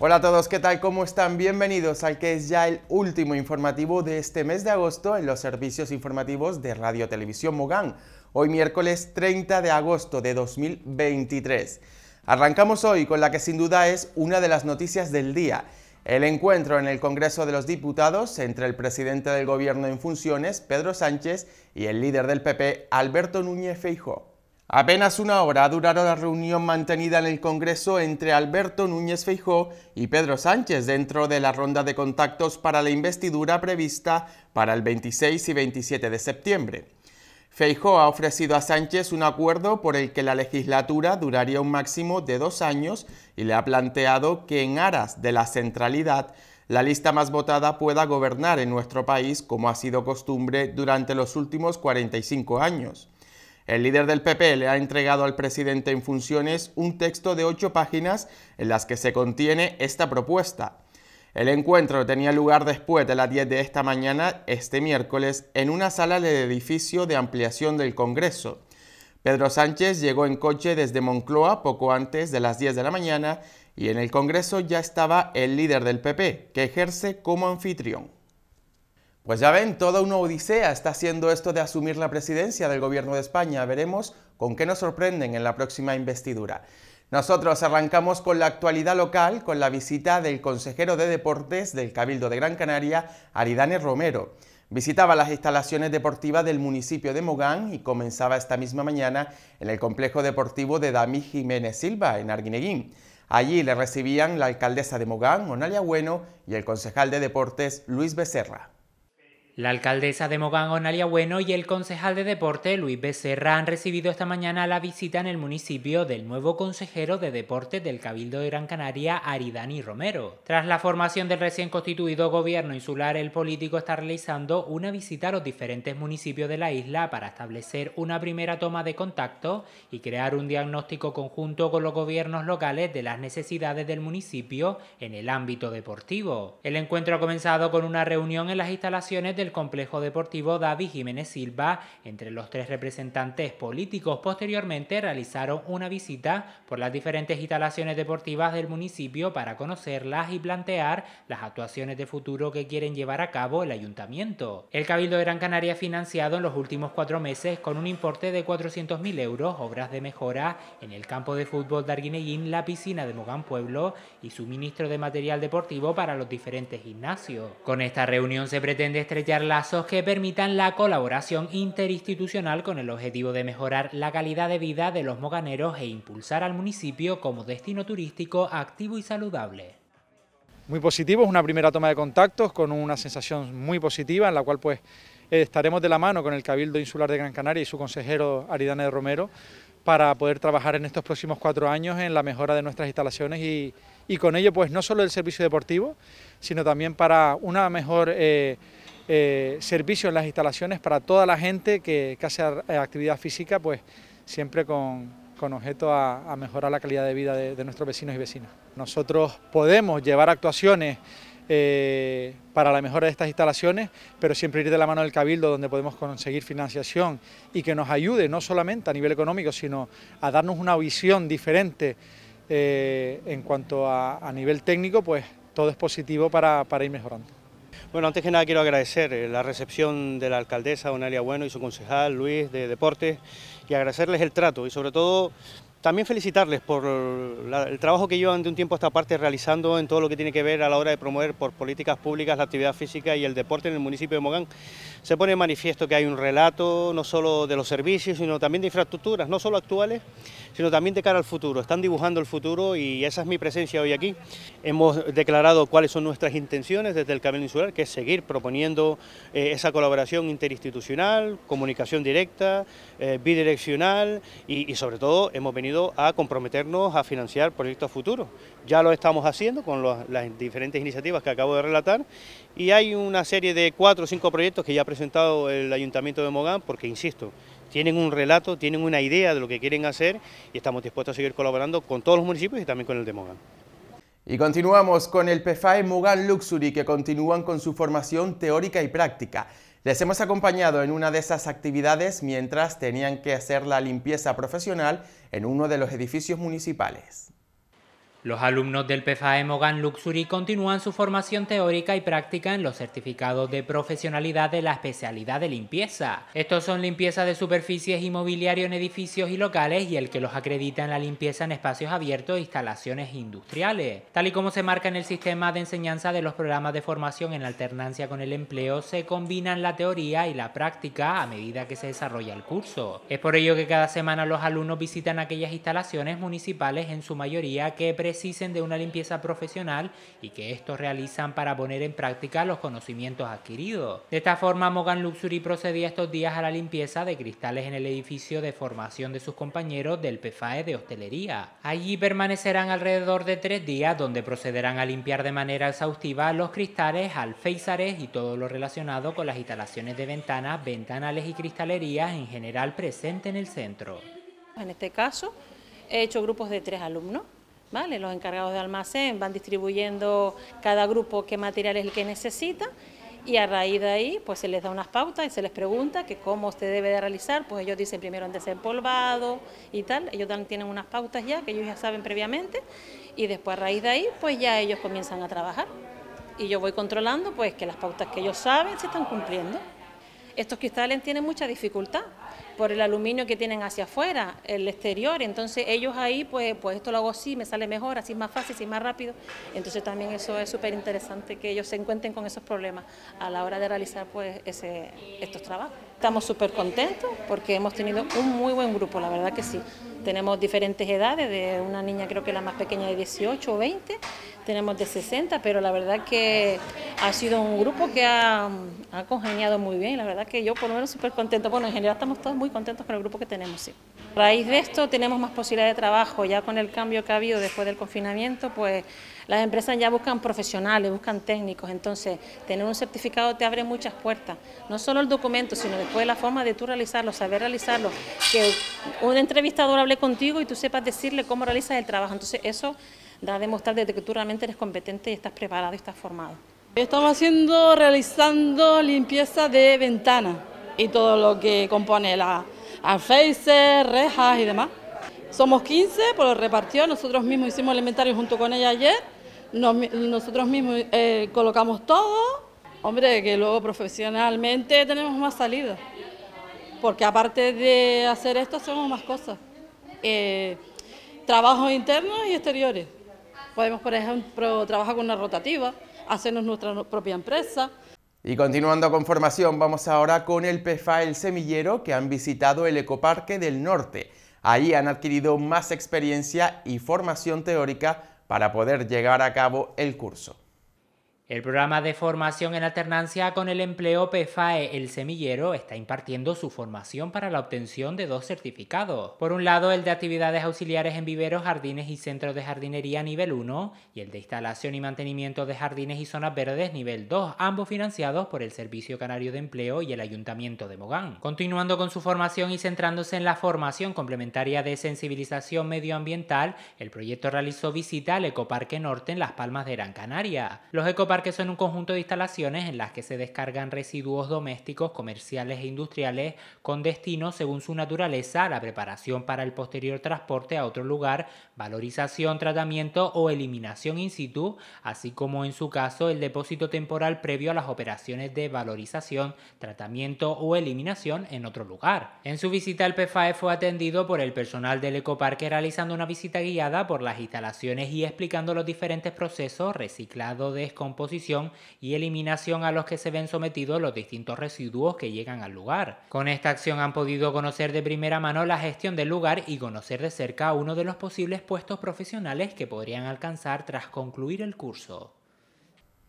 Hola a todos, ¿qué tal? ¿Cómo están? Bienvenidos al que es ya el último informativo de este mes de agosto en los servicios informativos de Radio Televisión Mogán, hoy miércoles 30 de agosto de 2023. Arrancamos hoy con la que sin duda es una de las noticias del día, el encuentro en el Congreso de los Diputados entre el presidente del Gobierno en funciones, Pedro Sánchez, y el líder del PP, Alberto Núñez Feijóo. Apenas una hora duraron la reunión mantenida en el Congreso entre Alberto Núñez Feijó y Pedro Sánchez dentro de la ronda de contactos para la investidura prevista para el 26 y 27 de septiembre. Feijó ha ofrecido a Sánchez un acuerdo por el que la legislatura duraría un máximo de dos años y le ha planteado que en aras de la centralidad la lista más votada pueda gobernar en nuestro país como ha sido costumbre durante los últimos 45 años. El líder del PP le ha entregado al presidente en funciones un texto de ocho páginas en las que se contiene esta propuesta. El encuentro tenía lugar después de las 10 de esta mañana, este miércoles, en una sala del edificio de ampliación del Congreso. Pedro Sánchez llegó en coche desde Moncloa poco antes de las 10 de la mañana y en el Congreso ya estaba el líder del PP, que ejerce como anfitrión. Pues ya ven, todo una odisea está haciendo esto de asumir la presidencia del gobierno de España. Veremos con qué nos sorprenden en la próxima investidura. Nosotros arrancamos con la actualidad local, con la visita del consejero de Deportes del Cabildo de Gran Canaria, Aridane Romero. Visitaba las instalaciones deportivas del municipio de Mogán y comenzaba esta misma mañana en el complejo deportivo de Dami Jiménez Silva, en Arguineguín. Allí le recibían la alcaldesa de Mogán, Onalia Bueno, y el concejal de Deportes, Luis Becerra. La alcaldesa de Mogán, Onalia Bueno, y el concejal de deporte, Luis Becerra, han recibido esta mañana la visita en el municipio del nuevo consejero de deporte del Cabildo de Gran Canaria, Aridani Romero. Tras la formación del recién constituido gobierno insular, el político está realizando una visita a los diferentes municipios de la isla para establecer una primera toma de contacto y crear un diagnóstico conjunto con los gobiernos locales de las necesidades del municipio en el ámbito deportivo. El encuentro ha comenzado con una reunión en las instalaciones del complejo deportivo David Jiménez Silva. Entre los tres representantes políticos posteriormente realizaron una visita por las diferentes instalaciones deportivas del municipio para conocerlas y plantear las actuaciones de futuro que quieren llevar a cabo el ayuntamiento. El Cabildo de Gran Canaria ha financiado en los últimos cuatro meses con un importe de 400.000 euros obras de mejora en el campo de fútbol de Arguineguín, la piscina de Mogán Pueblo y suministro de material deportivo para los diferentes gimnasios. Con esta reunión se pretende estrechar lazos que permitan la colaboración interinstitucional con el objetivo de mejorar la calidad de vida de los moganeros e impulsar al municipio como destino turístico activo y saludable. Muy positivo, es una primera toma de contactos con una sensación muy positiva en la cual pues eh, estaremos de la mano con el Cabildo Insular de Gran Canaria y su consejero Aridane de Romero para poder trabajar en estos próximos cuatro años en la mejora de nuestras instalaciones y, con ello pues no solo el servicio deportivo, sino también para una mejor eh, eh, servicio en las instalaciones para toda la gente que, hace eh, actividad física, pues siempre con, objeto a, mejorar la calidad de vida de, nuestros vecinos y vecinas. Nosotros podemos llevar actuaciones eh, para la mejora de estas instalaciones, pero siempre ir de la mano del Cabildo, donde podemos conseguir financiación y que nos ayude no solamente a nivel económico, sino a darnos una visión diferente eh, en cuanto a, nivel técnico, pues todo es positivo para ir mejorando. Bueno, antes que nada quiero agradecer eh, la recepción de la alcaldesa Donalia Bueno y su concejal Luis de Deportes y agradecerles el trato y sobre todo también felicitarles por el trabajo que llevan de un tiempo a esta parte realizando en todo lo que tiene que ver a la hora de promover por políticas públicas la actividad física y el deporte en el municipio de Mogán. Se pone manifiesto que hay un relato no solo de los servicios, sino también de infraestructuras, no solo actuales, sino también de cara al futuro. Están dibujando el futuro y esa es mi presencia hoy aquí. Hemos declarado cuáles son nuestras intenciones desde el Camino Insular, que es seguir proponiendo eh, esa colaboración interinstitucional, comunicación directa, eh, bidireccional y, sobre todo hemos venido a comprometernos a financiar proyectos futuros. Ya lo estamos haciendo con las diferentes iniciativas que acabo de relatar y hay una serie de cuatro o cinco proyectos que ya ha presentado el Ayuntamiento de Mogán porque, insisto, tienen un relato, tienen una idea de lo que quieren hacer y estamos dispuestos a seguir colaborando con todos los municipios y también con el de Mogán. Y continuamos con el PFAE Mogán Luxury que continúan con su formación teórica y práctica. Les hemos acompañado en una de esas actividades mientras tenían que hacer la limpieza profesional en uno de los edificios municipales. Los alumnos del PFAE Mogan Luxury continúan su formación teórica y práctica en los certificados de profesionalidad de la especialidad de limpieza. Estos son limpieza de superficies y mobiliario en edificios y locales y el que los acredita en la limpieza en espacios abiertos e instalaciones industriales. Tal y como se marca en el sistema de enseñanza de los programas de formación en alternancia con el empleo, se combinan la teoría y la práctica a medida que se desarrolla el curso. Es por ello que cada semana los alumnos visitan aquellas instalaciones municipales en su mayoría que precisen de una limpieza profesional y que estos realizan para poner en práctica los conocimientos adquiridos. De esta forma, Mogan Luxury procedía estos días a la limpieza de cristales en el edificio de formación de sus compañeros del PFAE de hostelería. Allí permanecerán alrededor de tres días donde procederán a limpiar de manera exhaustiva los cristales, alféizares y todo lo relacionado con las instalaciones de ventanas, ventanales y cristalerías en general presentes en el centro. En este caso, he hecho grupos de tres alumnos ¿vale? Los encargados de almacén van distribuyendo cada grupo qué material es el que necesita y a raíz de ahí pues se les da unas pautas y se les pregunta que cómo se debe de realizar, pues ellos dicen primero ser desempolvado y tal, ellos tienen unas pautas ya que ellos ya saben previamente y después a raíz de ahí pues ya ellos comienzan a trabajar y yo voy controlando pues que las pautas que ellos saben se están cumpliendo. Estos cristales tienen mucha dificultad por el aluminio que tienen hacia afuera, el exterior. Entonces ellos ahí, pues, pues esto lo hago así, me sale mejor, así es más fácil, así es más rápido. Entonces también eso es súper interesante que ellos se encuentren con esos problemas a la hora de realizar pues ese, estos trabajos. Estamos súper contentos porque hemos tenido un muy buen grupo, la verdad que sí. Tenemos diferentes edades, de una niña creo que la más pequeña de 18 o 20, tenemos de 60, pero la verdad que ha sido un grupo que ha, ha congeniado muy bien. La verdad que yo por lo menos súper contento. Bueno, en general estamos todos muy contentos con el grupo que tenemos, sí. A raíz de esto tenemos más posibilidades de trabajo, ya con el cambio que ha habido después del confinamiento, pues las empresas ya buscan profesionales, buscan técnicos, entonces tener un certificado te abre muchas puertas, no solo el documento, sino después la forma de tú realizarlo, saber realizarlo, que un entrevistador hable contigo y tú sepas decirle cómo realizas el trabajo, entonces eso da a demostrar que tú realmente eres competente y estás preparado y estás formado. Estamos haciendo, realizando limpieza de ventanas... y todo lo que compone la, alfeices, rejas y demás. Somos 15, por lo repartió, nosotros mismos hicimos el inventario junto con ella ayer, nosotros mismos eh, colocamos todo, hombre, que luego profesionalmente tenemos más salidas... porque aparte de hacer esto hacemos más cosas, eh, trabajos internos y exteriores. Podemos, por ejemplo, trabajar con una rotativa, hacernos nuestra propia empresa, y continuando con formación, vamos ahora con el PFA El Semillero que han visitado el Ecoparque del Norte. Ahí han adquirido más experiencia y formación teórica para poder llegar a cabo el curso. El programa de formación en alternancia con el empleo PFAE El Semillero está impartiendo su formación para la obtención de dos certificados. Por un lado, el de actividades auxiliares en viveros, jardines y centros de jardinería nivel 1 y el de instalación y mantenimiento de jardines y zonas verdes nivel 2, ambos financiados por el Servicio Canario de Empleo y el Ayuntamiento de Mogán. Continuando con su formación y centrándose en la formación complementaria de sensibilización medioambiental, el proyecto realizó visita al Ecoparque Norte en Las Palmas de Gran Canaria. Los ecoparques que son un conjunto de instalaciones en las que se descargan residuos domésticos, comerciales e industriales con destino, según su naturaleza, la preparación para el posterior transporte a otro lugar, valorización, tratamiento o eliminación in situ, así como en su caso el depósito temporal previo a las operaciones de valorización, tratamiento o eliminación en otro lugar. En su visita el PFAE fue atendido por el personal del ecoparque realizando una visita guiada por las instalaciones y explicando los diferentes procesos, reciclado, descomposición, y eliminación a los que se ven sometidos los distintos residuos que llegan al lugar. Con esta acción han podido conocer de primera mano la gestión del lugar y conocer de cerca uno de los posibles puestos profesionales que podrían alcanzar tras concluir el curso.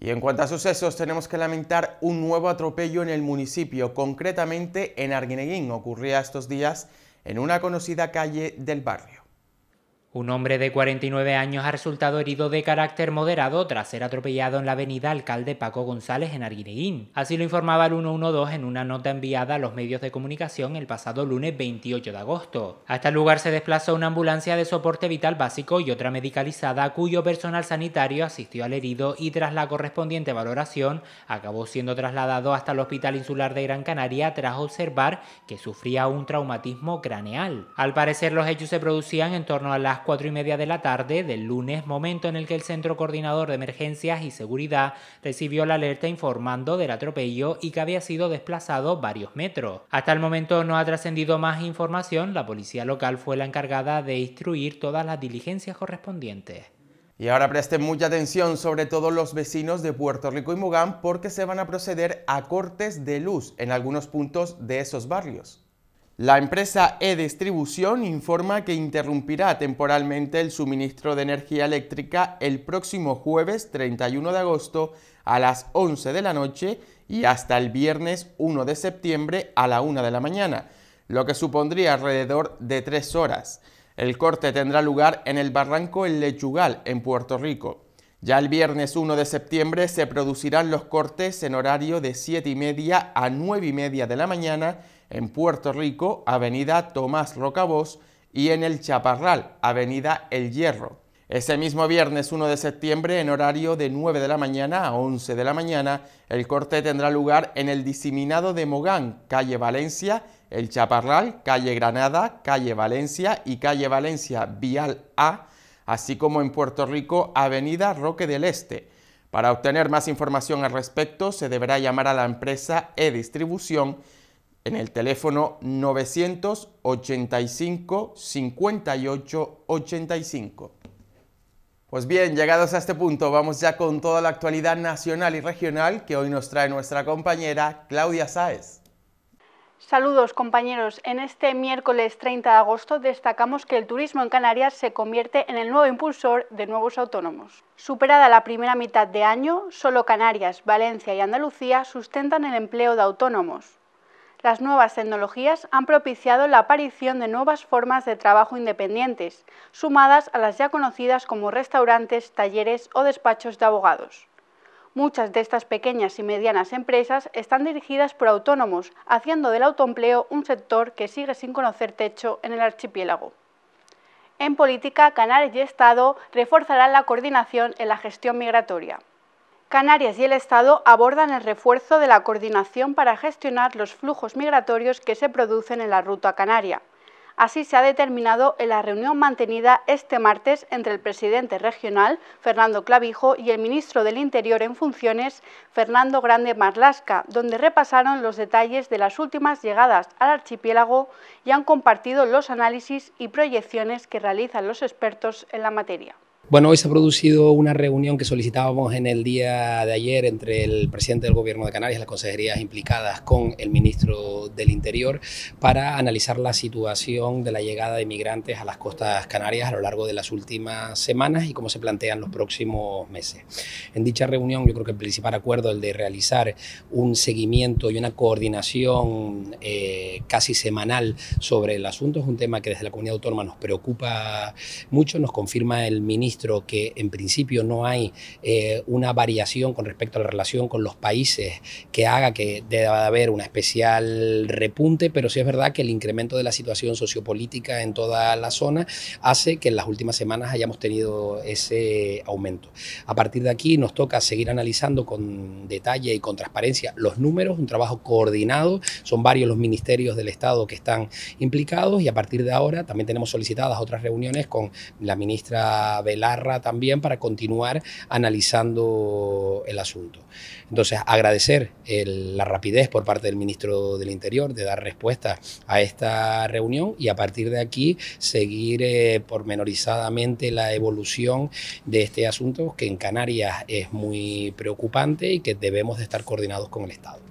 Y en cuanto a sucesos, tenemos que lamentar un nuevo atropello en el municipio, concretamente en Arguineguín. Ocurría estos días en una conocida calle del barrio. Un hombre de 49 años ha resultado herido de carácter moderado tras ser atropellado en la avenida Alcalde Paco González en Arguineguín. Así lo informaba el 112 en una nota enviada a los medios de comunicación el pasado lunes 28 de agosto. Hasta el este lugar se desplazó una ambulancia de soporte vital básico y otra medicalizada cuyo personal sanitario asistió al herido y tras la correspondiente valoración acabó siendo trasladado hasta el Hospital Insular de Gran Canaria tras observar que sufría un traumatismo craneal. Al parecer los hechos se producían en torno a las las 4 y media de la tarde del lunes, momento en el que el Centro Coordinador de Emergencias y Seguridad recibió la alerta informando del atropello y que había sido desplazado varios metros. Hasta el momento no ha trascendido más información, la policía local fue la encargada de instruir todas las diligencias correspondientes. Y ahora presten mucha atención sobre todo los vecinos de Puerto Rico y Mugán porque se van a proceder a cortes de luz en algunos puntos de esos barrios. La empresa E-Distribución informa que interrumpirá temporalmente el suministro de energía eléctrica el próximo jueves 31 de agosto a las 11 de la noche y hasta el viernes 1 de septiembre a la 1 de la mañana, lo que supondría alrededor de tres horas. El corte tendrá lugar en el barranco El Lechugal, en Puerto Rico. Ya el viernes 1 de septiembre se producirán los cortes en horario de 7 y media a 9 y media de la mañana en Puerto Rico, Avenida Tomás Rocabos, y en el Chaparral, Avenida El Hierro. Ese mismo viernes 1 de septiembre, en horario de 9 de la mañana a 11 de la mañana, el corte tendrá lugar en el diseminado de Mogán, calle Valencia, el Chaparral, calle Granada, calle Valencia y calle Valencia Vial A, así como en Puerto Rico, avenida Roque del Este. Para obtener más información al respecto, se deberá llamar a la empresa E-Distribución en el teléfono 985 58 85. Pues bien, llegados a este punto, vamos ya con toda la actualidad nacional y regional que hoy nos trae nuestra compañera Claudia Sáez. Saludos compañeros, en este miércoles 30 de agosto destacamos que el turismo en Canarias se convierte en el nuevo impulsor de nuevos autónomos. Superada la primera mitad de año, solo Canarias, Valencia y Andalucía sustentan el empleo de autónomos las nuevas tecnologías han propiciado la aparición de nuevas formas de trabajo independientes, sumadas a las ya conocidas como restaurantes, talleres o despachos de abogados. Muchas de estas pequeñas y medianas empresas están dirigidas por autónomos, haciendo del autoempleo un sector que sigue sin conocer techo en el archipiélago. En política, Canales y Estado reforzarán la coordinación en la gestión migratoria. Canarias y el Estado abordan el refuerzo de la coordinación para gestionar los flujos migratorios que se producen en la ruta canaria. Así se ha determinado en la reunión mantenida este martes entre el presidente regional, Fernando Clavijo, y el ministro del Interior en funciones, Fernando Grande Marlasca, donde repasaron los detalles de las últimas llegadas al archipiélago y han compartido los análisis y proyecciones que realizan los expertos en la materia. Bueno, hoy se ha producido una reunión que solicitábamos en el día de ayer entre el presidente del Gobierno de Canarias, las consejerías implicadas con el ministro del Interior, para analizar la situación de la llegada de migrantes a las costas canarias a lo largo de las últimas semanas y cómo se plantean los próximos meses. En dicha reunión, yo creo que el principal acuerdo es el de realizar un seguimiento y una coordinación eh, casi semanal sobre el asunto. Es un tema que desde la comunidad autónoma nos preocupa mucho, nos confirma el ministro que en principio no hay eh, una variación con respecto a la relación con los países que haga que deba haber una especial repunte, pero sí es verdad que el incremento de la situación sociopolítica en toda la zona hace que en las últimas semanas hayamos tenido ese aumento. A partir de aquí nos toca seguir analizando con detalle y con transparencia los números, un trabajo coordinado, son varios los ministerios del Estado que están implicados y a partir de ahora también tenemos solicitadas otras reuniones con la ministra Velázquez también para continuar analizando el asunto. Entonces, agradecer la rapidez por parte del ministro del Interior de dar respuesta a esta reunión y a partir de aquí seguir eh, pormenorizadamente la evolución de este asunto que en Canarias es muy preocupante y que debemos de estar coordinados con el Estado.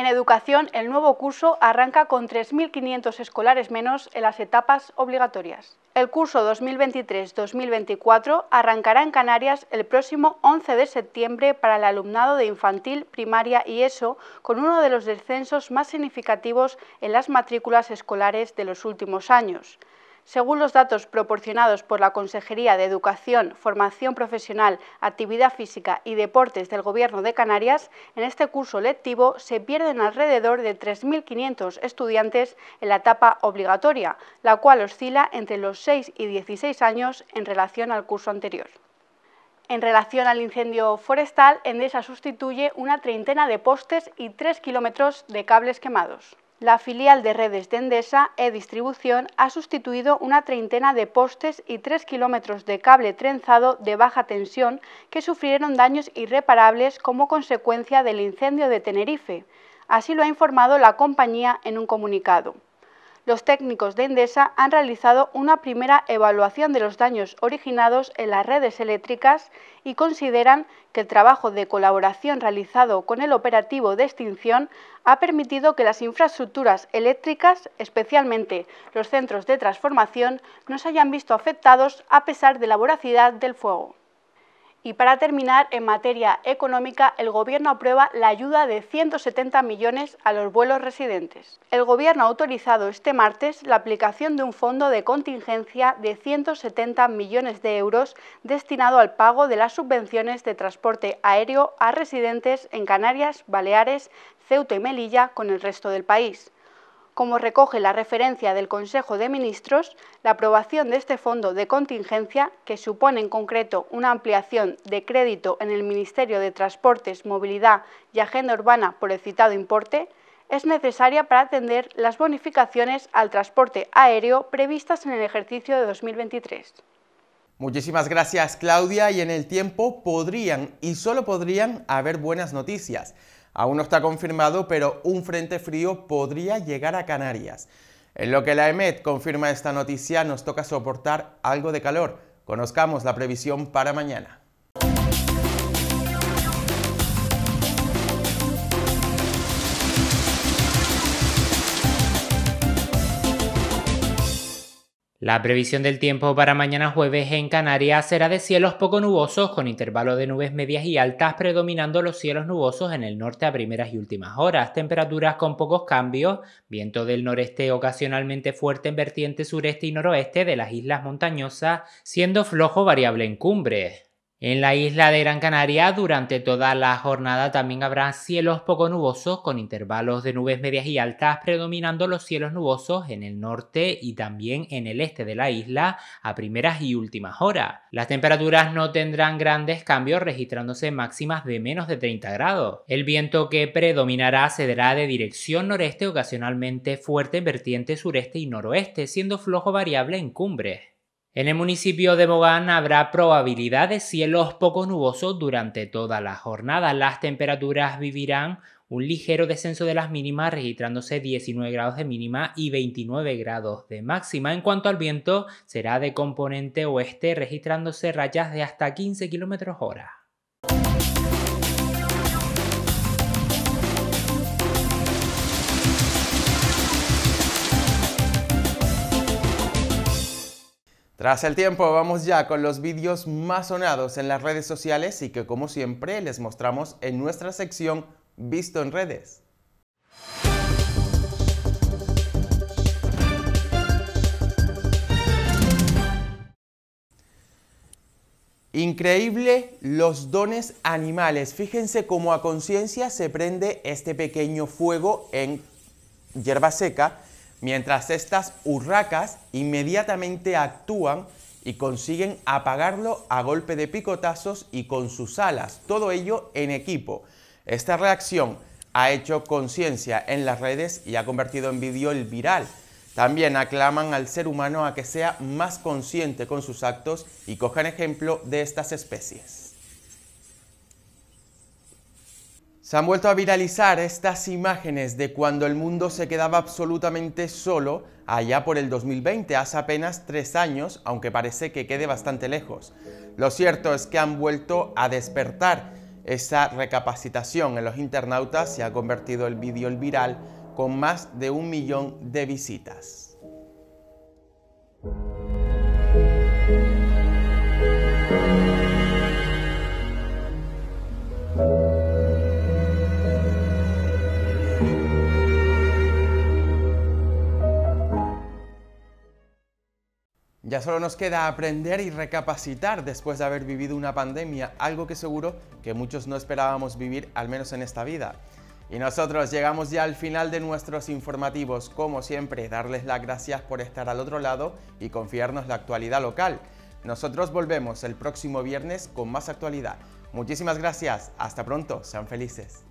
En educación, el nuevo curso arranca con 3.500 escolares menos en las etapas obligatorias. El curso 2023-2024 arrancará en Canarias el próximo 11 de septiembre para el alumnado de infantil, primaria y ESO, con uno de los descensos más significativos en las matrículas escolares de los últimos años. Según los datos proporcionados por la Consejería de Educación, Formación Profesional, Actividad Física y Deportes del Gobierno de Canarias, en este curso lectivo se pierden alrededor de 3.500 estudiantes en la etapa obligatoria, la cual oscila entre los 6 y 16 años en relación al curso anterior. En relación al incendio forestal, Endesa sustituye una treintena de postes y 3 kilómetros de cables quemados. La filial de redes de Endesa, E-Distribución, ha sustituido una treintena de postes y tres kilómetros de cable trenzado de baja tensión que sufrieron daños irreparables como consecuencia del incendio de Tenerife. Así lo ha informado la compañía en un comunicado los técnicos de Endesa han realizado una primera evaluación de los daños originados en las redes eléctricas y consideran que el trabajo de colaboración realizado con el operativo de extinción ha permitido que las infraestructuras eléctricas, especialmente los centros de transformación, no se hayan visto afectados a pesar de la voracidad del fuego. Y para terminar, en materia económica, el Gobierno aprueba la ayuda de 170 millones a los vuelos residentes. El Gobierno ha autorizado este martes la aplicación de un fondo de contingencia de 170 millones de euros destinado al pago de las subvenciones de transporte aéreo a residentes en Canarias, Baleares, Ceuta y Melilla con el resto del país. Como recoge la referencia del Consejo de Ministros, la aprobación de este fondo de contingencia, que supone en concreto una ampliación de crédito en el Ministerio de Transportes, Movilidad y Agenda Urbana por el citado importe, es necesaria para atender las bonificaciones al transporte aéreo previstas en el ejercicio de 2023. Muchísimas gracias Claudia y en el tiempo podrían y solo podrían haber buenas noticias. Aún no está confirmado, pero un frente frío podría llegar a Canarias. En lo que la EMET confirma esta noticia, nos toca soportar algo de calor. Conozcamos la previsión para mañana. La previsión del tiempo para mañana jueves en Canarias será de cielos poco nubosos con intervalos de nubes medias y altas predominando los cielos nubosos en el norte a primeras y últimas horas, temperaturas con pocos cambios, viento del noreste ocasionalmente fuerte en vertiente sureste y noroeste de las islas montañosas, siendo flojo variable en cumbres. En la isla de Gran Canaria durante toda la jornada también habrá cielos poco nubosos con intervalos de nubes medias y altas predominando los cielos nubosos en el norte y también en el este de la isla a primeras y últimas horas. Las temperaturas no tendrán grandes cambios registrándose máximas de menos de 30 grados. El viento que predominará cederá de dirección noreste ocasionalmente fuerte en vertiente sureste y noroeste siendo flojo variable en cumbres. En el municipio de Mogán habrá probabilidad de cielos poco nubosos durante toda la jornada. Las temperaturas vivirán un ligero descenso de las mínimas, registrándose 19 grados de mínima y 29 grados de máxima. En cuanto al viento, será de componente oeste, registrándose rayas de hasta 15 kilómetros hora. Tras el tiempo, vamos ya con los vídeos más sonados en las redes sociales y que como siempre les mostramos en nuestra sección Visto en redes. Increíble los dones animales. Fíjense cómo a conciencia se prende este pequeño fuego en hierba seca Mientras estas urracas inmediatamente actúan y consiguen apagarlo a golpe de picotazos y con sus alas, todo ello en equipo. Esta reacción ha hecho conciencia en las redes y ha convertido en vídeo el viral. También aclaman al ser humano a que sea más consciente con sus actos y cojan ejemplo de estas especies. Se han vuelto a viralizar estas imágenes de cuando el mundo se quedaba absolutamente solo allá por el 2020, hace apenas tres años, aunque parece que quede bastante lejos. Lo cierto es que han vuelto a despertar esa recapacitación en los internautas, y ha convertido el vídeo en viral con más de un millón de visitas. Ya solo nos queda aprender y recapacitar después de haber vivido una pandemia, algo que seguro que muchos no esperábamos vivir, al menos en esta vida. Y nosotros llegamos ya al final de nuestros informativos, como siempre, darles las gracias por estar al otro lado y confiarnos la actualidad local. Nosotros volvemos el próximo viernes con más actualidad. Muchísimas gracias, hasta pronto, sean felices.